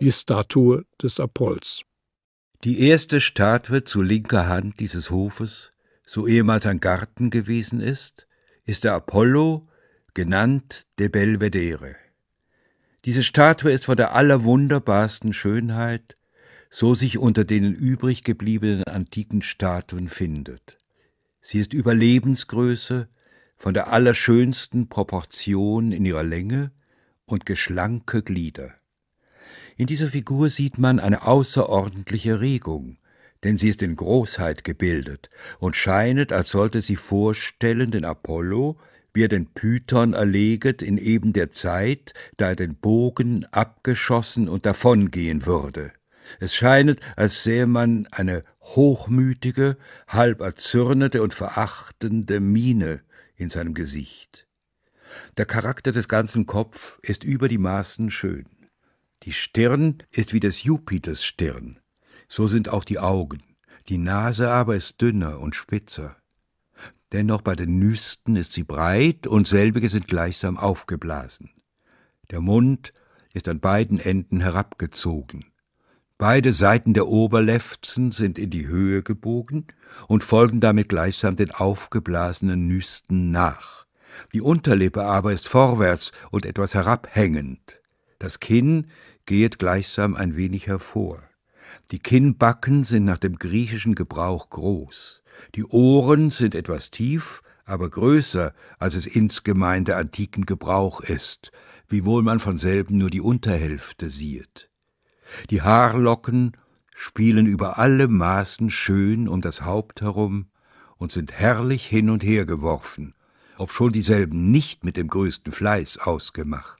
die Statue des Apolls. Die erste Statue zu linker Hand dieses Hofes, so ehemals ein Garten gewesen ist, ist der Apollo, genannt de Belvedere. Diese Statue ist von der allerwunderbarsten Schönheit, so sich unter den übrig gebliebenen antiken Statuen findet. Sie ist Überlebensgröße, von der allerschönsten Proportion in ihrer Länge und geschlanke Glieder. In dieser Figur sieht man eine außerordentliche Regung, denn sie ist in Großheit gebildet und scheinet, als sollte sie vorstellen den Apollo, wie er den Python erleget in eben der Zeit, da er den Bogen abgeschossen und davongehen würde. Es scheinet, als sähe man eine hochmütige, halb erzürnete und verachtende Miene in seinem Gesicht. Der Charakter des ganzen Kopf ist über die Maßen schön. Die Stirn ist wie des Jupiters Stirn. So sind auch die Augen. Die Nase aber ist dünner und spitzer. Dennoch bei den Nüsten ist sie breit und selbige sind gleichsam aufgeblasen. Der Mund ist an beiden Enden herabgezogen. Beide Seiten der Oberlefzen sind in die Höhe gebogen und folgen damit gleichsam den aufgeblasenen Nüsten nach. Die Unterlippe aber ist vorwärts und etwas herabhängend. Das Kinn gehet gleichsam ein wenig hervor. Die Kinnbacken sind nach dem griechischen Gebrauch groß, die Ohren sind etwas tief, aber größer, als es insgemein der antiken Gebrauch ist, wiewohl man von selben nur die Unterhälfte sieht. Die Haarlocken spielen über alle Maßen schön um das Haupt herum und sind herrlich hin und her geworfen, obschon dieselben nicht mit dem größten Fleiß ausgemacht.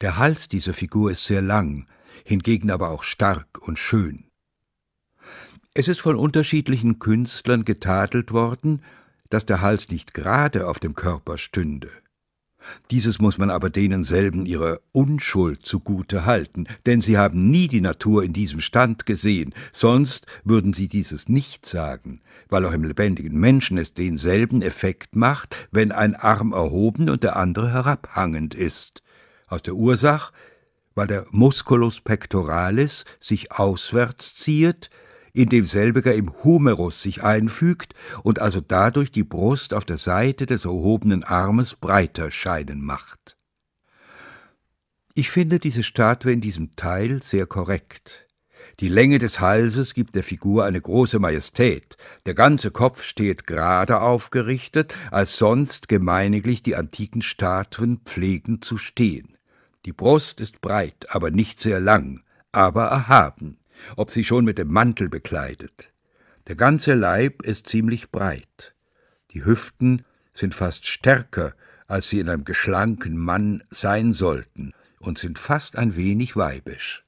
Der Hals dieser Figur ist sehr lang, hingegen aber auch stark und schön. Es ist von unterschiedlichen Künstlern getadelt worden, dass der Hals nicht gerade auf dem Körper stünde. Dieses muss man aber denen selben ihrer Unschuld zugute halten, denn sie haben nie die Natur in diesem Stand gesehen, sonst würden sie dieses nicht sagen, weil auch im lebendigen Menschen es denselben Effekt macht, wenn ein Arm erhoben und der andere herabhangend ist. Aus der Ursache, weil der Musculus pectoralis sich auswärts zieht, indem selbiger im Humerus sich einfügt und also dadurch die Brust auf der Seite des erhobenen Armes breiter scheinen macht. Ich finde diese Statue in diesem Teil sehr korrekt. Die Länge des Halses gibt der Figur eine große Majestät. Der ganze Kopf steht gerade aufgerichtet, als sonst gemeiniglich die antiken Statuen pflegen zu stehen. Die Brust ist breit, aber nicht sehr lang, aber erhaben, ob sie schon mit dem Mantel bekleidet. Der ganze Leib ist ziemlich breit. Die Hüften sind fast stärker, als sie in einem geschlanken Mann sein sollten, und sind fast ein wenig weibisch.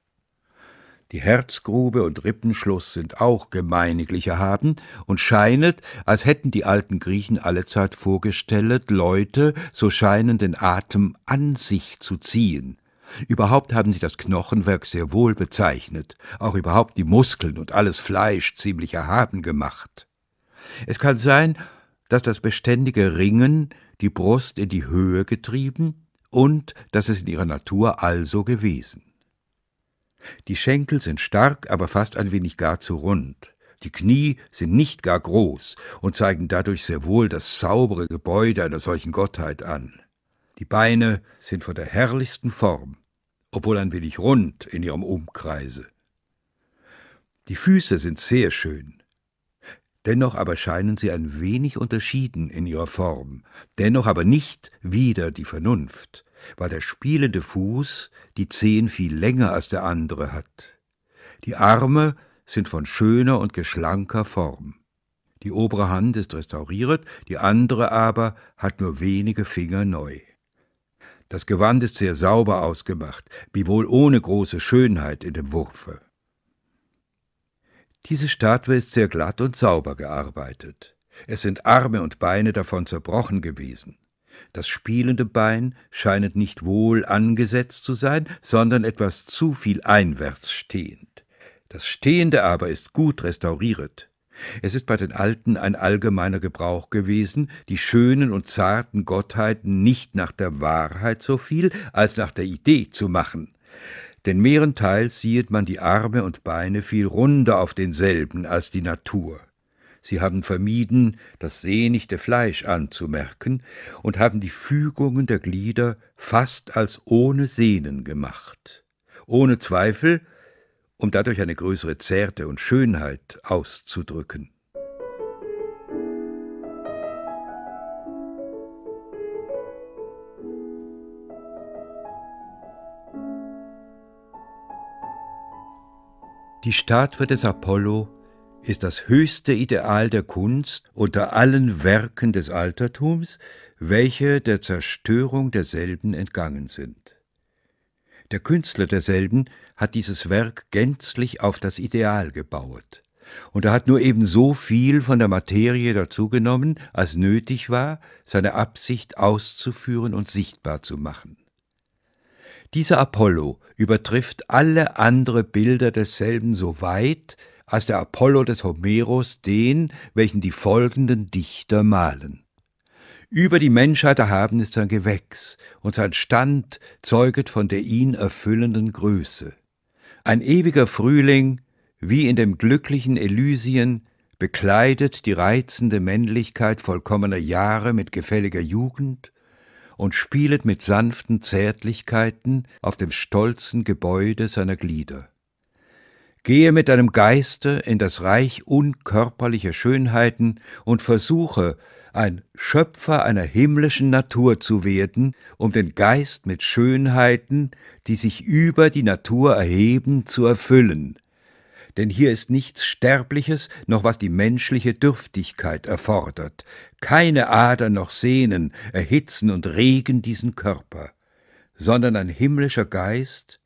Die Herzgrube und Rippenschluss sind auch gemeiniglich erhaben und scheinet, als hätten die alten Griechen allezeit vorgestellet, Leute, so scheinen den Atem an sich zu ziehen. Überhaupt haben sie das Knochenwerk sehr wohl bezeichnet, auch überhaupt die Muskeln und alles Fleisch ziemlich erhaben gemacht. Es kann sein, dass das beständige Ringen die Brust in die Höhe getrieben und dass es in ihrer Natur also gewesen. Die Schenkel sind stark, aber fast ein wenig gar zu rund. Die Knie sind nicht gar groß und zeigen dadurch sehr wohl das saubere Gebäude einer solchen Gottheit an. Die Beine sind von der herrlichsten Form, obwohl ein wenig rund in ihrem Umkreise. Die Füße sind sehr schön, Dennoch aber scheinen sie ein wenig unterschieden in ihrer Form, dennoch aber nicht wieder die Vernunft, weil der spielende Fuß die Zehen viel länger als der andere hat. Die Arme sind von schöner und geschlanker Form. Die obere Hand ist restauriert, die andere aber hat nur wenige Finger neu. Das Gewand ist sehr sauber ausgemacht, wiewohl ohne große Schönheit in dem Wurfe. Diese Statue ist sehr glatt und sauber gearbeitet. Es sind Arme und Beine davon zerbrochen gewesen. Das spielende Bein scheint nicht wohl angesetzt zu sein, sondern etwas zu viel einwärts stehend. Das Stehende aber ist gut restauriert. Es ist bei den Alten ein allgemeiner Gebrauch gewesen, die schönen und zarten Gottheiten nicht nach der Wahrheit so viel als nach der Idee zu machen denn mehrenteils siehet man die Arme und Beine viel runder auf denselben als die Natur. Sie haben vermieden, das sehnichte Fleisch anzumerken und haben die Fügungen der Glieder fast als ohne Sehnen gemacht. Ohne Zweifel, um dadurch eine größere Zärte und Schönheit auszudrücken. Die Statue des Apollo ist das höchste Ideal der Kunst unter allen Werken des Altertums, welche der Zerstörung derselben entgangen sind. Der Künstler derselben hat dieses Werk gänzlich auf das Ideal gebaut, und er hat nur eben so viel von der Materie dazugenommen, als nötig war, seine Absicht auszuführen und sichtbar zu machen. Dieser Apollo übertrifft alle andere Bilder desselben so weit, als der Apollo des Homeros den, welchen die folgenden Dichter malen. Über die Menschheit erhaben ist sein Gewächs, und sein Stand zeuget von der ihn erfüllenden Größe. Ein ewiger Frühling, wie in dem glücklichen Elysien, bekleidet die reizende Männlichkeit vollkommener Jahre mit gefälliger Jugend, und spielet mit sanften Zärtlichkeiten auf dem stolzen Gebäude seiner Glieder. Gehe mit deinem Geiste in das Reich unkörperlicher Schönheiten und versuche, ein Schöpfer einer himmlischen Natur zu werden, um den Geist mit Schönheiten, die sich über die Natur erheben, zu erfüllen, denn hier ist nichts Sterbliches, noch was die menschliche Dürftigkeit erfordert. Keine Ader noch Sehnen erhitzen und regen diesen Körper, sondern ein himmlischer Geist,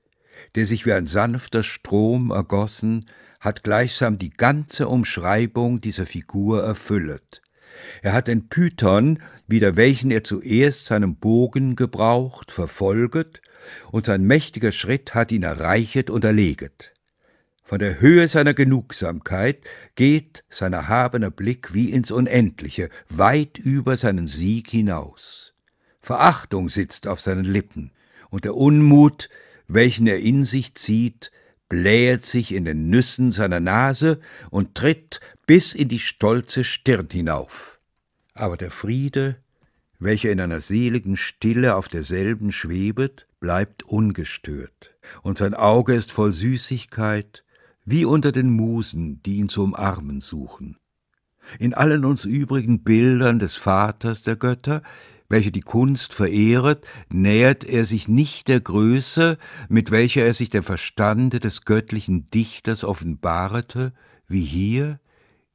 der sich wie ein sanfter Strom ergossen, hat gleichsam die ganze Umschreibung dieser Figur erfüllet. Er hat den Python, wieder welchen er zuerst seinem Bogen gebraucht, verfolget, und sein mächtiger Schritt hat ihn erreichet und erleget. Von der Höhe seiner Genugsamkeit geht sein erhabener Blick wie ins Unendliche, weit über seinen Sieg hinaus. Verachtung sitzt auf seinen Lippen, und der Unmut, welchen er in sich zieht, bläht sich in den Nüssen seiner Nase und tritt bis in die stolze Stirn hinauf. Aber der Friede, welcher in einer seligen Stille auf derselben schwebet, bleibt ungestört, und sein Auge ist voll Süßigkeit, wie unter den Musen, die ihn zu umarmen suchen. In allen uns übrigen Bildern des Vaters der Götter, welche die Kunst verehret, nähert er sich nicht der Größe, mit welcher er sich dem Verstande des göttlichen Dichters offenbarete, wie hier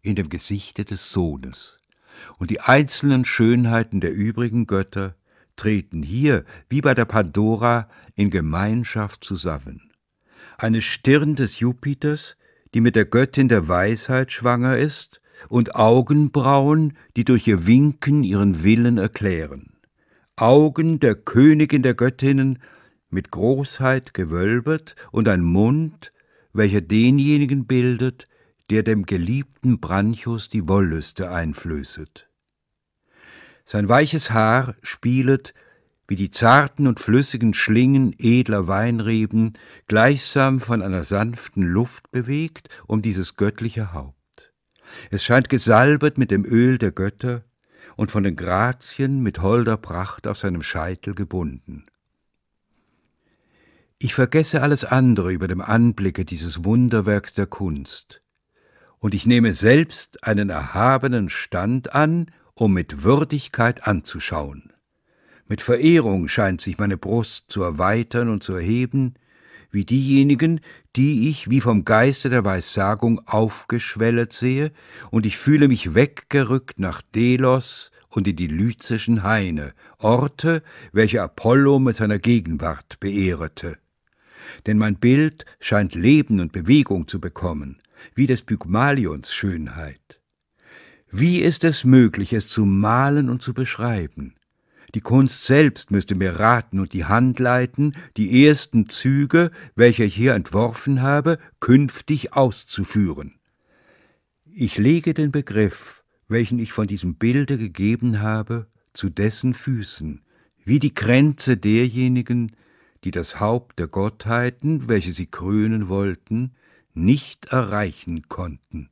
in dem Gesichte des Sohnes. Und die einzelnen Schönheiten der übrigen Götter treten hier, wie bei der Pandora, in Gemeinschaft zusammen eine Stirn des Jupiters, die mit der Göttin der Weisheit schwanger ist, und Augenbrauen, die durch ihr Winken ihren Willen erklären. Augen der Königin der Göttinnen, mit Großheit gewölbet, und ein Mund, welcher denjenigen bildet, der dem geliebten Branchus die Wollüste einflößet. Sein weiches Haar spielet wie die zarten und flüssigen Schlingen edler Weinreben, gleichsam von einer sanften Luft bewegt um dieses göttliche Haupt. Es scheint gesalbet mit dem Öl der Götter und von den Grazien mit holder Pracht auf seinem Scheitel gebunden. Ich vergesse alles andere über dem Anblicke dieses Wunderwerks der Kunst, und ich nehme selbst einen erhabenen Stand an, um mit Würdigkeit anzuschauen. Mit Verehrung scheint sich meine Brust zu erweitern und zu erheben, wie diejenigen, die ich wie vom Geiste der Weissagung aufgeschwellet sehe, und ich fühle mich weggerückt nach Delos und in die lyzischen Haine, Orte, welche Apollo mit seiner Gegenwart beehrete. Denn mein Bild scheint Leben und Bewegung zu bekommen, wie des Pygmalions Schönheit. Wie ist es möglich, es zu malen und zu beschreiben? Die Kunst selbst müsste mir raten und die Hand leiten, die ersten Züge, welche ich hier entworfen habe, künftig auszuführen. Ich lege den Begriff, welchen ich von diesem Bilde gegeben habe, zu dessen Füßen, wie die Kränze derjenigen, die das Haupt der Gottheiten, welche sie krönen wollten, nicht erreichen konnten.